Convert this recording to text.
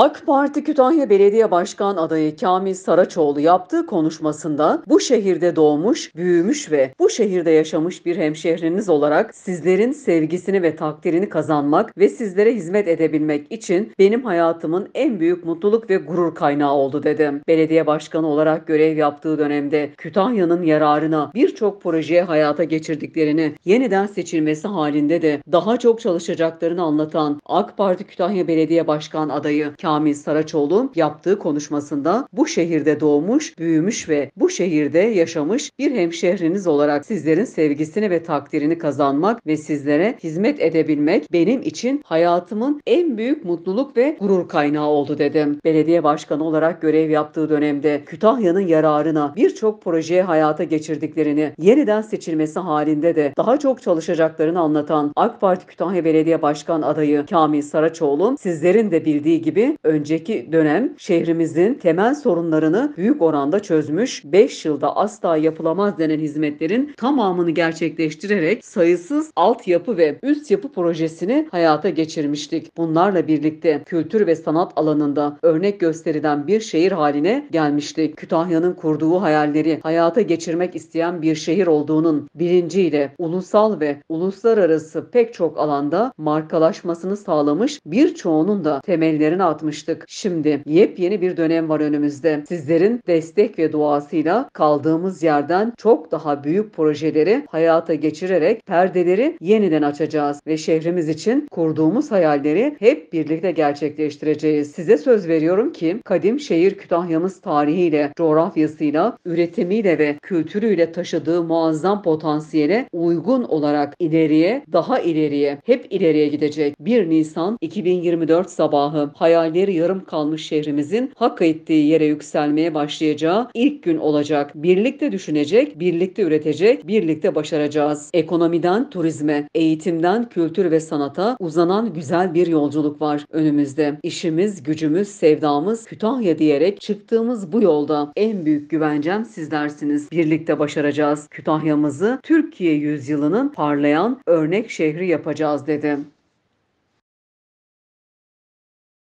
AK Parti Kütahya Belediye Başkan adayı Kamil Saraçoğlu yaptığı konuşmasında bu şehirde doğmuş, büyümüş ve bu şehirde yaşamış bir hemşehriniz olarak sizlerin sevgisini ve takdirini kazanmak ve sizlere hizmet edebilmek için benim hayatımın en büyük mutluluk ve gurur kaynağı oldu dedim. Belediye Başkanı olarak görev yaptığı dönemde Kütahya'nın yararına birçok projeye hayata geçirdiklerini, yeniden seçilmesi halinde de daha çok çalışacaklarını anlatan AK Parti Kütahya Belediye Başkan adayı Kamil Şamil Saraçoğlu yaptığı konuşmasında bu şehirde doğmuş, büyümüş ve bu şehirde yaşamış bir hemşehriniz olarak sizlerin sevgisini ve takdirini kazanmak ve sizlere hizmet edebilmek benim için hayatımın en büyük mutluluk ve gurur kaynağı oldu dedim. Belediye başkanı olarak görev yaptığı dönemde Kütahya'nın yararına birçok projeye hayata geçirdiklerini, yeniden seçilmesi halinde de daha çok çalışacaklarını anlatan AK Parti Kütahya Belediye Başkan adayı Kamil Saraçoğlu sizlerin de bildiği gibi önceki dönem şehrimizin temel sorunlarını büyük oranda çözmüş, 5 yılda asla yapılamaz denen hizmetlerin tamamını gerçekleştirerek sayısız altyapı ve üst yapı projesini hayata geçirmiştik. Bunlarla birlikte kültür ve sanat alanında örnek gösteriden bir şehir haline gelmiştik. Kütahya'nın kurduğu hayalleri hayata geçirmek isteyen bir şehir olduğunun bilinciyle ulusal ve uluslararası pek çok alanda markalaşmasını sağlamış birçoğunun da temellerini atmış başlamıştık. Şimdi yepyeni bir dönem var önümüzde. Sizlerin destek ve duasıyla kaldığımız yerden çok daha büyük projeleri hayata geçirerek perdeleri yeniden açacağız ve şehrimiz için kurduğumuz hayalleri hep birlikte gerçekleştireceğiz. Size söz veriyorum ki kadim şehir Kütahya'mız tarihiyle, coğrafyasıyla, üretimiyle ve kültürüyle taşıdığı muazzam potansiyele uygun olarak ileriye, daha ileriye, hep ileriye gidecek. 1 Nisan 2024 sabahı hayalleri hayalleri yarım kalmış şehrimizin hak ettiği yere yükselmeye başlayacağı ilk gün olacak. Birlikte düşünecek, birlikte üretecek, birlikte başaracağız. Ekonomiden turizme, eğitimden kültür ve sanata uzanan güzel bir yolculuk var önümüzde. İşimiz, gücümüz, sevdamız Kütahya diyerek çıktığımız bu yolda en büyük güvencem sizlersiniz. Birlikte başaracağız. Kütahya'mızı Türkiye yüzyılının parlayan örnek şehri yapacağız dedi.